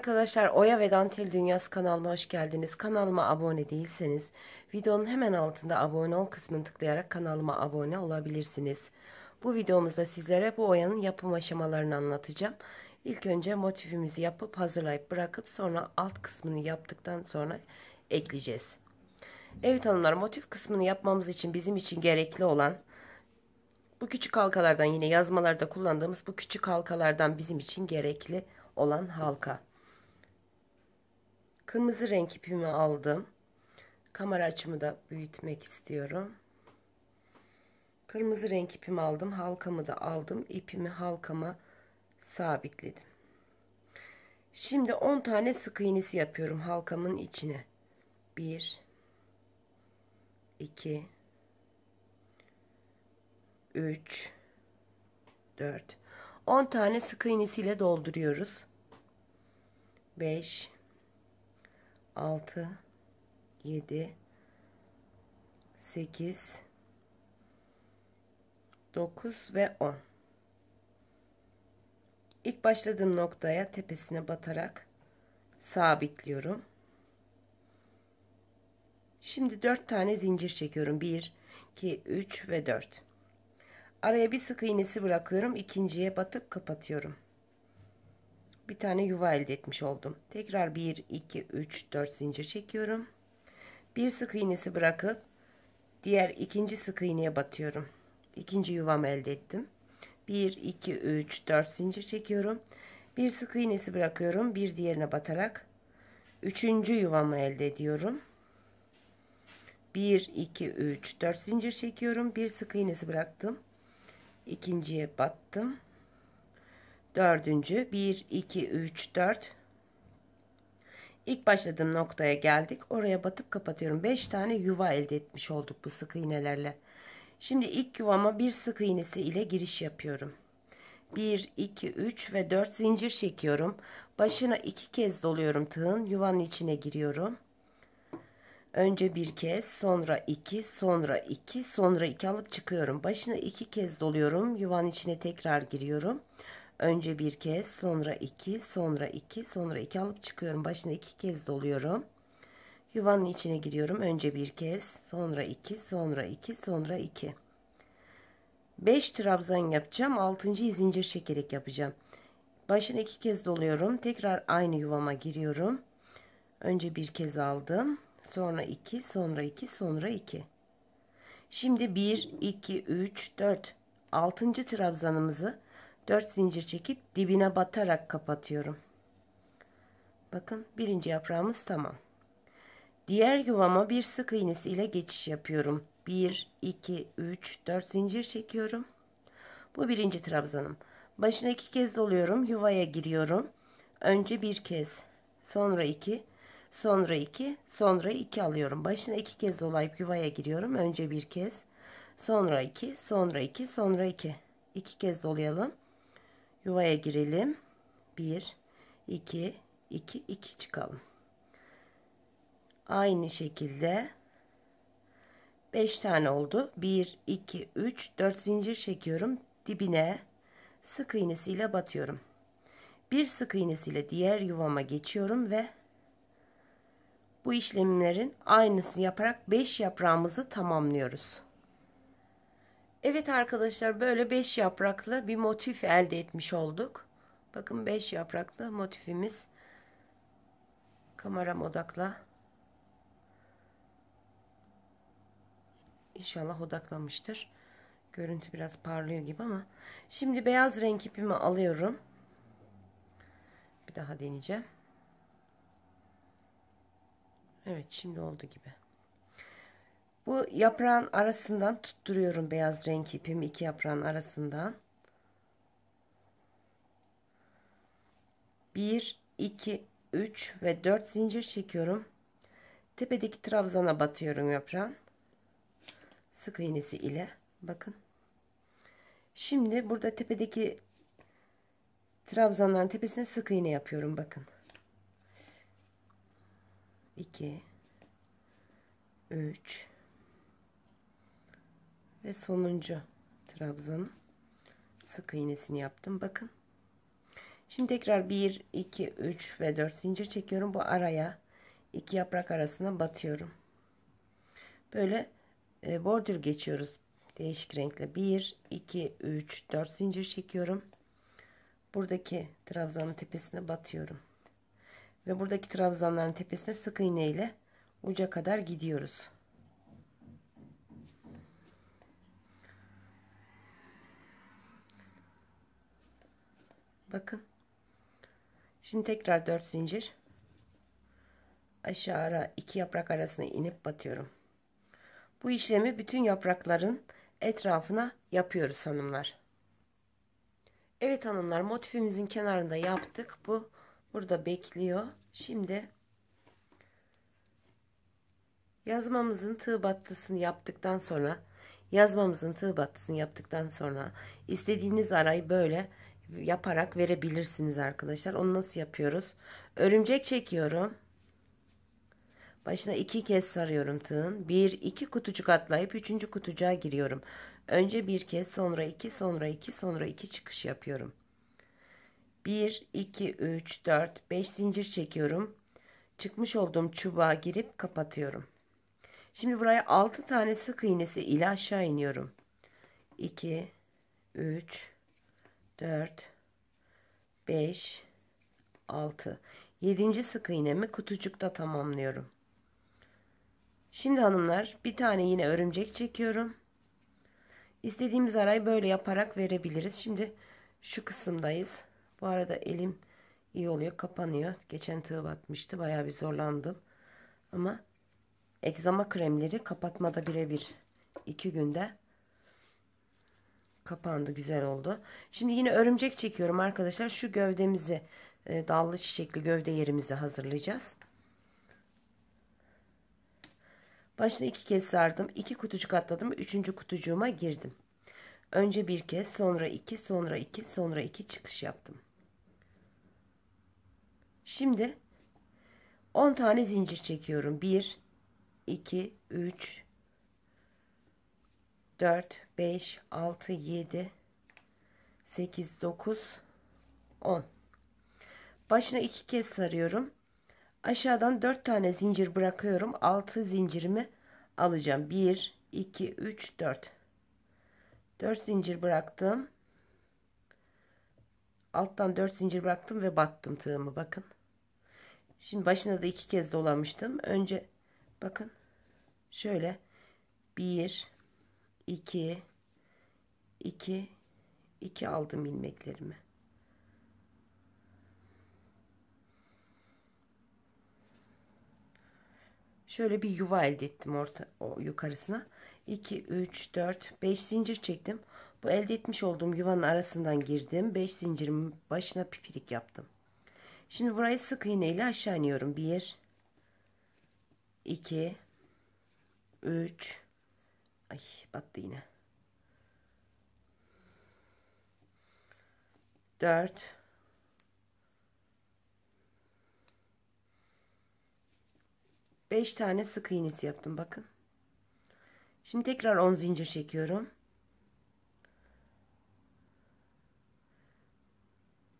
arkadaşlar Oya ve Dantel Dünyası kanalıma hoş geldiniz. Kanalıma abone değilseniz videonun hemen altında abone ol kısmını tıklayarak kanalıma abone olabilirsiniz. Bu videomuzda sizlere bu oyanın yapım aşamalarını anlatacağım. İlk önce motifimizi yapıp hazırlayıp bırakıp sonra alt kısmını yaptıktan sonra ekleyeceğiz. Evet hanımlar motif kısmını yapmamız için bizim için gerekli olan bu küçük halkalardan yine yazmalarda kullandığımız bu küçük halkalardan bizim için gerekli olan halka. Kırmızı renk ipimi aldım. Kamera açımı da büyütmek istiyorum. Kırmızı renk ipimi aldım. Halkamı da aldım. İpimi halkama sabitledim. Şimdi 10 tane sık iğnesi yapıyorum halkamın içine. 1 2 3 4 10 tane sık iğnesiyle dolduruyoruz. 5 6 7 8 9 ve 10 İlk başladığım noktaya tepesine batarak sabitliyorum. Şimdi 4 tane zincir çekiyorum. 1 2 3 ve 4. Araya bir sık iğnesi bırakıyorum. ikinciye batıp kapatıyorum bir tane yuva elde etmiş oldum. Tekrar 1, 2, 3, 4 zincir çekiyorum. Bir sık iğnesi bırakıp diğer ikinci sık iğneye batıyorum. İkinci yuvamı elde ettim. 1, 2, 3, 4 zincir çekiyorum. Bir sık iğnesi bırakıyorum. Bir diğerine batarak üçüncü yuvamı elde ediyorum. 1, 2, 3, 4 zincir çekiyorum. Bir sık iğnesi bıraktım. İkinciye battım dördüncü 1 2 3 4 ilk başladığım noktaya geldik oraya batıp kapatıyorum 5 tane yuva elde etmiş olduk bu sık iğnelerle şimdi ilk yuvama bir sık iğnesi ile giriş yapıyorum 1 2 3 ve 4 zincir çekiyorum başına iki kez doluyorum tığın yuvanın içine giriyorum önce bir kez sonra iki sonra iki sonra iki alıp çıkıyorum başına iki kez doluyorum yuvanın içine tekrar giriyorum Önce bir kez sonra iki sonra iki sonra iki alıp çıkıyorum. Başına iki kez doluyorum. Yuvanın içine giriyorum. Önce bir kez sonra iki sonra iki sonra iki. Beş trabzan yapacağım. 6. zincir çekerek yapacağım. Başına iki kez doluyorum. Tekrar aynı yuvama giriyorum. Önce bir kez aldım. Sonra iki, sonra iki, sonra iki. Şimdi bir, iki, üç, dört, altıncı trabzanımızı 4 zincir çekip dibine batarak kapatıyorum. Bakın birinci yaprağımız tamam. Diğer yuvama bir sık iğnesi ile geçiş yapıyorum. 1, 2, 3, 4 zincir çekiyorum. Bu birinci trabzanım. Başına iki kez doluyorum. Yuvaya giriyorum. Önce bir kez. Sonra iki. Sonra iki. Sonra iki alıyorum. Başına iki kez dolayıp yuvaya giriyorum. Önce bir kez. Sonra iki. Sonra iki. Sonra iki. İki kez dolayalım yuvaya girelim. 1 2 2 2 çıkalım. Aynı şekilde 5 tane oldu. 1 2 3 4 zincir çekiyorum. Dibine sık iğnesiyle batıyorum. Bir sık iğnesiyle diğer yuvama geçiyorum ve bu işlemlerin aynısını yaparak 5 yaprağımızı tamamlıyoruz. Evet arkadaşlar böyle 5 yapraklı bir motif elde etmiş olduk. Bakın 5 yapraklı motifimiz. Kameram odakla. İnşallah odaklamıştır. Görüntü biraz parlıyor gibi ama. Şimdi beyaz renk ipimi alıyorum. Bir daha deneyeceğim. Evet şimdi oldu gibi. Bu yaprağın arasından tutturuyorum beyaz renk ipimi iki yaprağın arasından. 1 2 3 ve 4 zincir çekiyorum. Tepedeki trabzana batıyorum yaprağın. Sık iğnesi ile bakın. Şimdi burada tepedeki trabzanların tepesine sık iğne yapıyorum bakın. 2 3 ve sonuncu trabzanın sık iğnesini yaptım bakın şimdi tekrar 1 2 3 ve 4 zincir çekiyorum bu araya iki yaprak arasına batıyorum böyle e, bordür geçiyoruz değişik renkle 1 2 3 4 zincir çekiyorum buradaki trabzanın tepesine batıyorum ve buradaki trabzanların tepesine sık iğne ile uca kadar gidiyoruz bakın şimdi tekrar 4 zincir aşağı ara iki yaprak arasına inip batıyorum bu işlemi bütün yaprakların etrafına yapıyoruz hanımlar Evet hanımlar motifimizin kenarında yaptık bu burada bekliyor şimdi yazmamızın tığ battısını yaptıktan sonra yazmamızın tığ battısını yaptıktan sonra istediğiniz arayı böyle yaparak verebilirsiniz arkadaşlar. Onu nasıl yapıyoruz? Örümcek çekiyorum. Başına iki kez sarıyorum tığın. Bir, iki kutucuk atlayıp üçüncü kutucuğa giriyorum. Önce bir kez sonra iki sonra iki sonra iki çıkış yapıyorum. Bir, iki, üç, dört, beş zincir çekiyorum. Çıkmış olduğum çubuğa girip kapatıyorum. Şimdi buraya altı tane sık iğnesi ile aşağı iniyorum. 2, 3, 4 5 6 7. sık iğnemi kutucukta tamamlıyorum. Şimdi hanımlar bir tane yine örümcek çekiyorum. İstediğimiz arayı böyle yaparak verebiliriz. Şimdi şu kısımdayız. Bu arada elim iyi oluyor kapanıyor. Geçen tığ batmıştı baya bir zorlandım. Ama egzama kremleri kapatmada birebir 2 günde Kapandı güzel oldu. Şimdi yine örümcek çekiyorum arkadaşlar. Şu gövdemizi e, dallı çiçekli gövde yerimizi hazırlayacağız. Başta iki kez sardım. iki kutucuk atladım. Üçüncü kutucuğuma girdim. Önce bir kez sonra iki sonra iki sonra iki çıkış yaptım. Şimdi 10 tane zincir çekiyorum. 1 2 3 4, 5, 6, 7, 8, 9, 10. Başına iki kez sarıyorum. Aşağıdan 4 tane zincir bırakıyorum. 6 zincirimi alacağım. 1, 2, 3, 4. 4 zincir bıraktım. Alttan 4 zincir bıraktım ve battım tığımı bakın. Şimdi başına da iki kez dolamıştım. Önce bakın şöyle 1 2 2 2 aldım ilmeklerimi. Şöyle bir yuva elde ettim orta o yukarısına. 2 3 4 5 zincir çektim. Bu elde etmiş olduğum yuvanın arasından girdim. 5 zincirimin başına pipirik yaptım. Şimdi burayı sık iğne ile aşağı iniyorum. 1 2 3 Ay battı yine. 4 5 tane sık iğnesi yaptım bakın. Şimdi tekrar 10 zincir çekiyorum.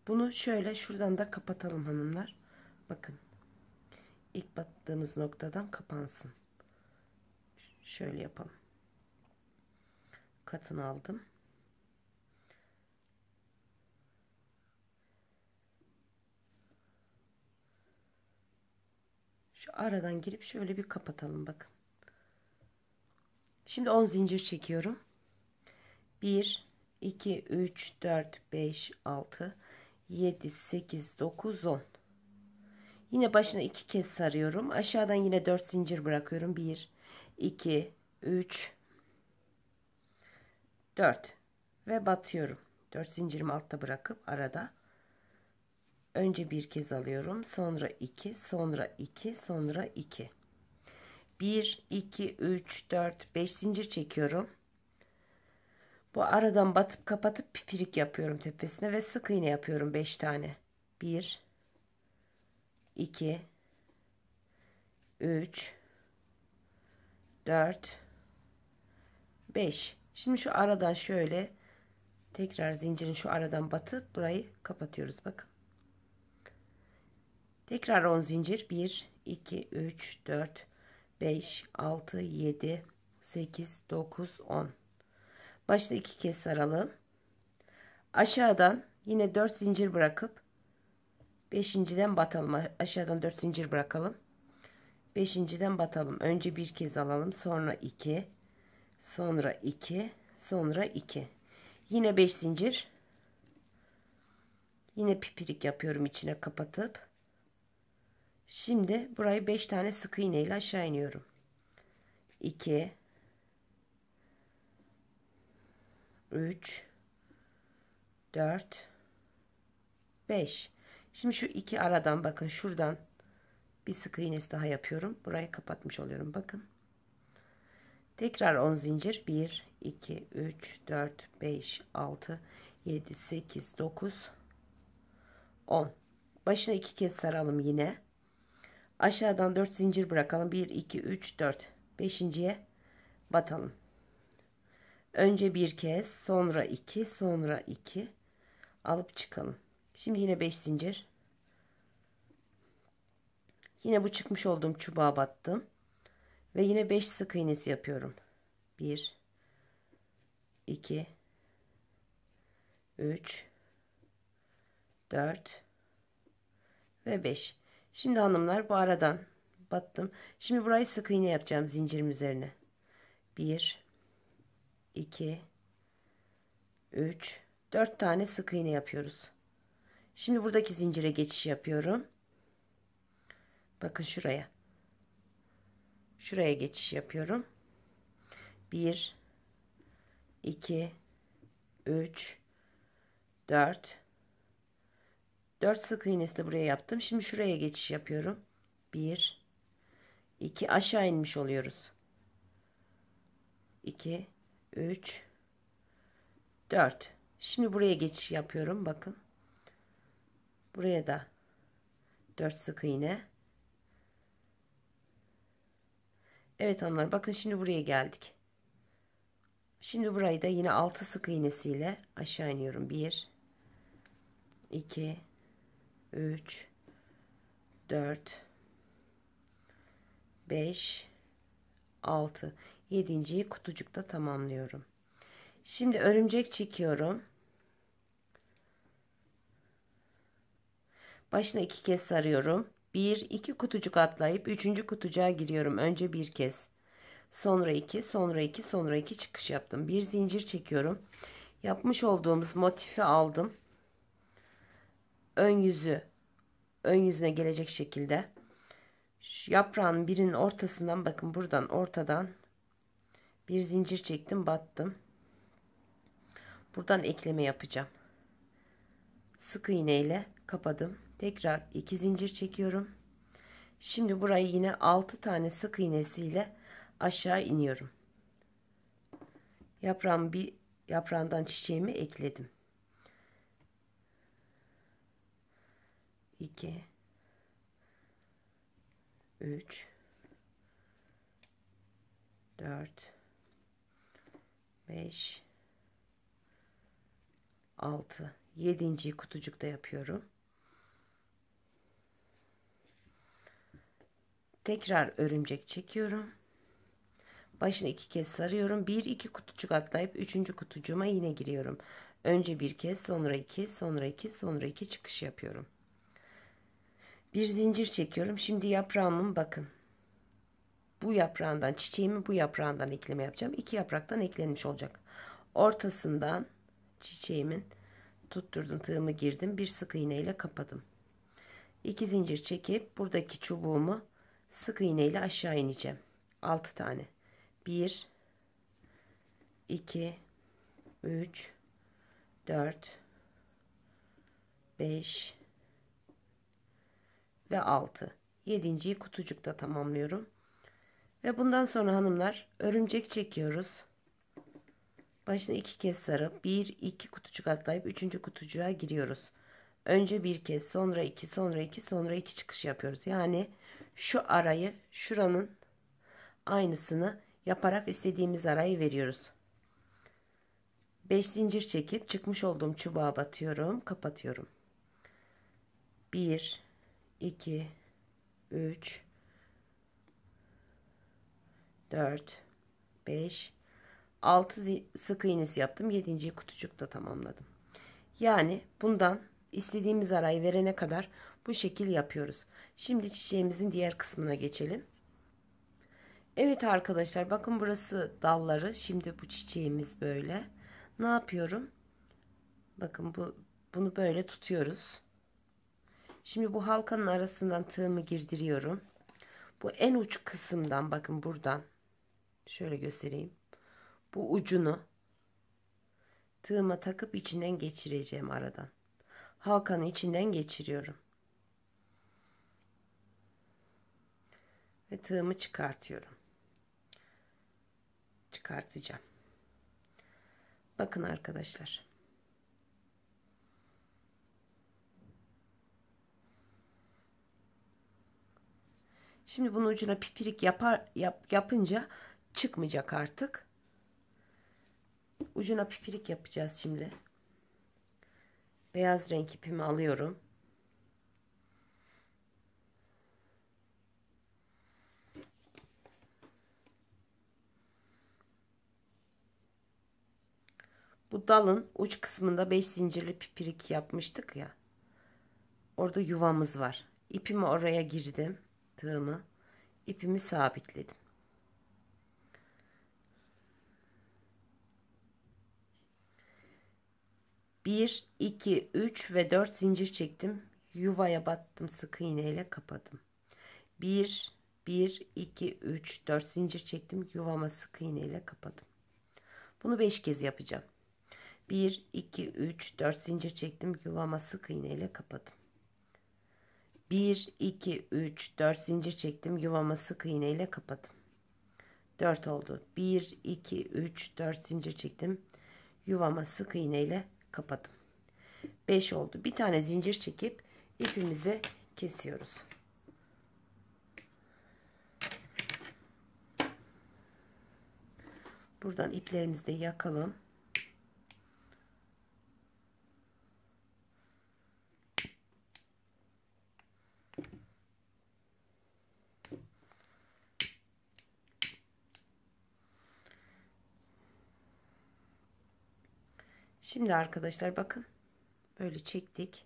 Bunu şöyle şuradan da kapatalım hanımlar. Bakın. ilk battığımız noktadan kapansın. Şöyle yapalım katını aldım. Şu aradan girip şöyle bir kapatalım bakın. Şimdi 10 zincir çekiyorum. 1 2 3 4 5 6 7 8 9 10 Yine başına iki kez sarıyorum. Aşağıdan yine 4 zincir bırakıyorum. 1 2 3 4 ve batıyorum 4 zincirimi altta bırakıp arada önce bir kez alıyorum sonra 2 sonra 2 sonra 2 1 2 3 4 5 zincir çekiyorum bu aradan batıp kapatıp pipirik yapıyorum tepesine ve sık iğne yapıyorum 5 tane 1 2 3 4 5 Şimdi şu aradan şöyle tekrar zincirin şu aradan batıp burayı kapatıyoruz bakın. Tekrar 10 zincir 1 2 3 4 5 6 7 8 9 10. Başta iki kez saralım. Aşağıdan yine 4 zincir bırakıp 5.den batalım. Aşağıdan 4 zincir bırakalım. 5.den batalım. Önce bir kez alalım, sonra 2 sonra 2 sonra 2 yine 5 zincir yine pipirik yapıyorum içine kapatıp şimdi burayı 5 tane sık iğne ile aşağı iniyorum 2 3 4 5 şimdi şu iki aradan bakın şuradan bir sık iğnesi daha yapıyorum burayı kapatmış oluyorum bakın Tekrar 10 zincir. 1, 2, 3, 4, 5, 6, 7, 8, 9, 10. Başına 2 kez saralım yine. Aşağıdan 4 zincir bırakalım. 1, 2, 3, 4. 5.ye batalım. Önce bir kez, sonra 2, sonra 2 alıp çıkalım. Şimdi yine 5 zincir. Yine bu çıkmış olduğum çubuğa battım. Ve yine 5 sık iğnesi yapıyorum. 1 2 3 4 ve 5. Şimdi hanımlar bu aradan battım. Şimdi burayı sık iğne yapacağım zincirim üzerine. 1 2 3 4 tane sık iğne yapıyoruz. Şimdi buradaki zincire geçiş yapıyorum. Bakın şuraya şuraya geçiş yapıyorum. 1 2 3 4 4 sık iğnesi de buraya yaptım. Şimdi şuraya geçiş yapıyorum. 1 2 aşağı inmiş oluyoruz. 2 3 4 Şimdi buraya geçiş yapıyorum. Bakın. Buraya da 4 sık iğne Evet hanımlar bakın şimdi buraya geldik. Şimdi burayı da yine 6 sık iğnesiyle aşağı iniyorum. 1 2 3 4 5 6 7.yi kutucukta tamamlıyorum. Şimdi örümcek çekiyorum. Başına iki kez sarıyorum. 1, 2 kutucuk atlayıp 3. kutucuğa giriyorum. Önce bir kez. Sonra 2, sonra 2, sonra 2 çıkış yaptım. Bir zincir çekiyorum. Yapmış olduğumuz motifi aldım. Ön yüzü ön yüzüne gelecek şekilde Şu yaprağın birinin ortasından bakın buradan ortadan bir zincir çektim battım. Buradan ekleme yapacağım. Sık iğneyle kapadım tekrar iki zincir çekiyorum şimdi burayı yine altı tane sık iğnesiyle aşağı iniyorum yaprağım bir yaprağından çiçeğimi ekledim 2 3 4 5 6 7. kutucukta yapıyorum. Tekrar örümcek çekiyorum. Başını iki kez sarıyorum. Bir iki kutucuk atlayıp üçüncü kutucuğuma yine giriyorum. Önce bir kez sonra iki sonra iki sonra iki çıkış yapıyorum. Bir zincir çekiyorum. Şimdi yaprağımın bakın. Bu yaprağından çiçeğimi bu yaprağından ekleme yapacağım. İki yapraktan eklenmiş olacak. Ortasından çiçeğimin tutturdum tığımı girdim. Bir sık iğneyle kapadım. İki zincir çekip buradaki çubuğumu sık iğne ile aşağı ineceğim 6 tane 1 2 3 4 5 ve 6 yedinciyi kutucukta tamamlıyorum ve bundan sonra hanımlar örümcek çekiyoruz başını iki kez sarıp 1 2 kutucuk atlayıp 3. kutucuğa giriyoruz Önce bir kez sonra iki sonra iki sonra iki çıkış yapıyoruz. Yani şu arayı şuranın aynısını yaparak istediğimiz arayı veriyoruz. 5 zincir çekip çıkmış olduğum çubuğa batıyorum kapatıyorum. 1 2 3 4 5 6 sık iğnesi yaptım. 7. kutucukta tamamladım. Yani bundan istediğimiz arayı verene kadar bu şekil yapıyoruz. Şimdi çiçeğimizin diğer kısmına geçelim. Evet arkadaşlar bakın burası dalları. Şimdi bu çiçeğimiz böyle. Ne yapıyorum? Bakın bu bunu böyle tutuyoruz. Şimdi bu halkanın arasından tığımı girdiriyorum. Bu en uç kısımdan bakın buradan şöyle göstereyim. Bu ucunu tığıma takıp içinden geçireceğim aradan. Halkanın içinden geçiriyorum. Ve tığımı çıkartıyorum. Çıkartacağım. Bakın arkadaşlar. Şimdi bunun ucuna pipirik yapar, yap, yapınca çıkmayacak artık. Ucuna pipirik yapacağız şimdi beyaz renk ipimi alıyorum. Bu dalın uç kısmında 5 zincirli pipirik yapmıştık ya. Orada yuvamız var. İpimi oraya girdim. Tığımı. ipimi sabitledim. 1, 2, 3 ve 4 zincir çektim. Yuvaya battım. Sık iğneyle kapadım. 1, 1, 2, 3, 4 zincir çektim. Yuvama sık iğneyle kapadım. Bunu 5 kez yapacağım. 1, 2, 3, 4 zincir çektim. Yuvama sık iğneyle kapadım. 1, 2, 3, 4 zincir çektim. Yuvama sık iğneyle kapadım. 4 oldu. 1, 2, 3, 4 zincir çektim. Yuvama sık iğneyle kapadım. 5 oldu. Bir tane zincir çekip ipimizi kesiyoruz. Buradan iplerimizi de yakalım. Şimdi arkadaşlar bakın. Böyle çektik.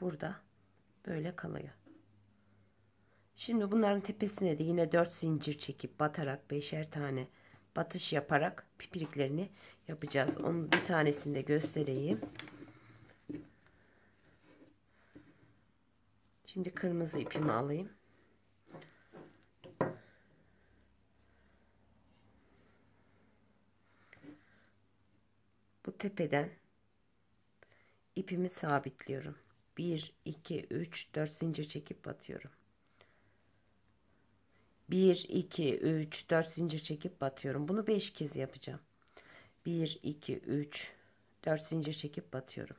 Burada böyle kalıyor. Şimdi bunların tepesine de yine 4 zincir çekip batarak 5'er tane batış yaparak pipiriklerini yapacağız. Onun bir tanesini de göstereyim. Şimdi kırmızı ipimi alayım. tepeden ipimi sabitliyorum. 1, 2, 3, 4 zincir çekip batıyorum. 1, 2, 3, 4 zincir çekip batıyorum. Bunu 5 kez yapacağım. 1, 2, 3, 4 zincir çekip batıyorum.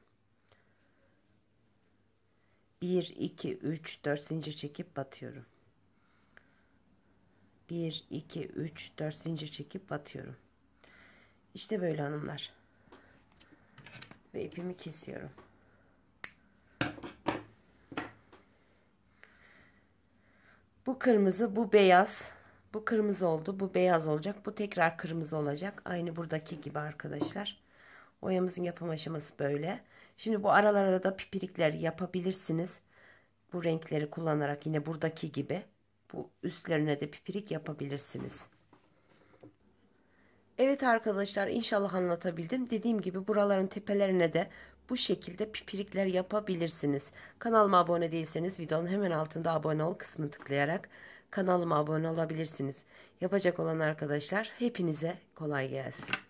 1, 2, 3, 4 zincir çekip batıyorum. 1, 2, 3, 4 zincir çekip batıyorum. İşte böyle hanımlar ve ipimi kesiyorum. Bu kırmızı, bu beyaz. Bu kırmızı oldu, bu beyaz olacak. Bu tekrar kırmızı olacak. Aynı buradaki gibi arkadaşlar. Oyamızın yapım aşaması böyle. Şimdi bu aralara da pipirikler yapabilirsiniz. Bu renkleri kullanarak yine buradaki gibi. Bu üstlerine de pipirik yapabilirsiniz. Evet arkadaşlar inşallah anlatabildim. Dediğim gibi buraların tepelerine de bu şekilde pipirikler yapabilirsiniz. Kanalıma abone değilseniz videonun hemen altında abone ol kısmını tıklayarak kanalıma abone olabilirsiniz. Yapacak olan arkadaşlar hepinize kolay gelsin.